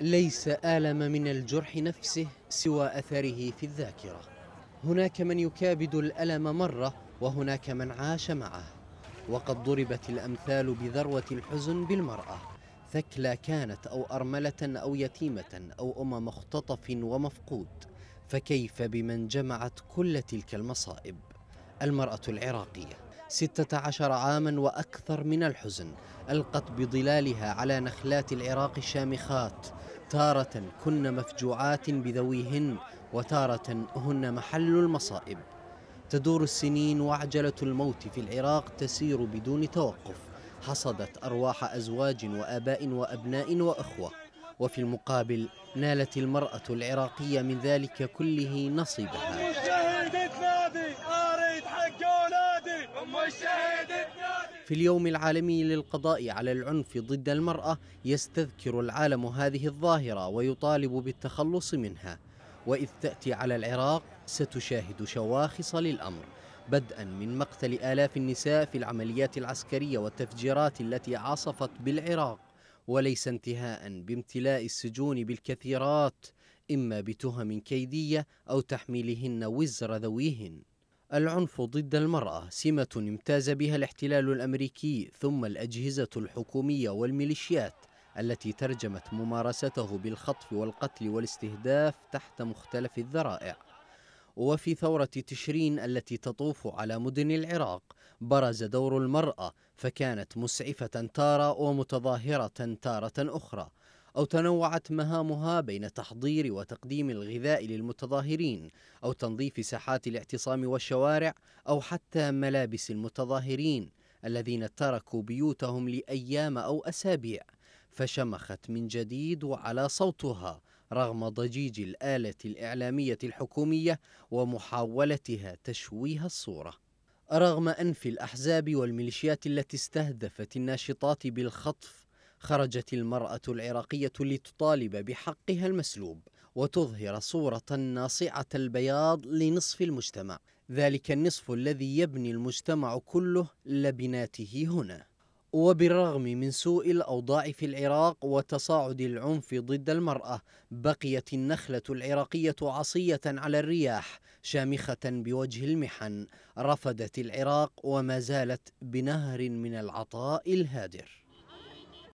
ليس آلم من الجرح نفسه سوى أثره في الذاكرة هناك من يكابد الألم مرة وهناك من عاش معه وقد ضربت الأمثال بذروة الحزن بالمرأة ثكلى كانت أو أرملة أو يتيمة أو أم مختطف ومفقود فكيف بمن جمعت كل تلك المصائب المرأة العراقية 16 عاما وأكثر من الحزن ألقت بظلالها على نخلات العراق الشامخات تارة كن مفجوعات بذويهن وتارة هن محل المصائب تدور السنين وعجلة الموت في العراق تسير بدون توقف حصدت أرواح أزواج وآباء وأبناء وأخوة وفي المقابل نالت المرأة العراقية من ذلك كله نصيبها في اليوم العالمي للقضاء على العنف ضد المرأة يستذكر العالم هذه الظاهرة ويطالب بالتخلص منها وإذ تأتي على العراق ستشاهد شواخص للأمر بدءا من مقتل آلاف النساء في العمليات العسكرية والتفجيرات التي عصفت بالعراق وليس انتهاء بامتلاء السجون بالكثيرات إما بتهم كيدية أو تحميلهن وزر ذويهن العنف ضد المرأة سمة امتاز بها الاحتلال الأمريكي ثم الأجهزة الحكومية والميليشيات التي ترجمت ممارسته بالخطف والقتل والاستهداف تحت مختلف الذرائع وفي ثورة تشرين التي تطوف على مدن العراق برز دور المرأة فكانت مسعفة تارة ومتظاهرة تارة أخرى أو تنوعت مهامها بين تحضير وتقديم الغذاء للمتظاهرين أو تنظيف ساحات الاعتصام والشوارع أو حتى ملابس المتظاهرين الذين تركوا بيوتهم لأيام أو أسابيع فشمخت من جديد وعلى صوتها رغم ضجيج الآلة الإعلامية الحكومية ومحاولتها تشويه الصورة رغم أنف الأحزاب والميليشيات التي استهدفت الناشطات بالخطف خرجت المرأة العراقية لتطالب بحقها المسلوب وتظهر صورة ناصعة البياض لنصف المجتمع ذلك النصف الذي يبني المجتمع كله لبناته هنا وبالرغم من سوء الأوضاع في العراق وتصاعد العنف ضد المرأة بقيت النخلة العراقية عصية على الرياح شامخة بوجه المحن رفدت العراق وما زالت بنهر من العطاء الهادر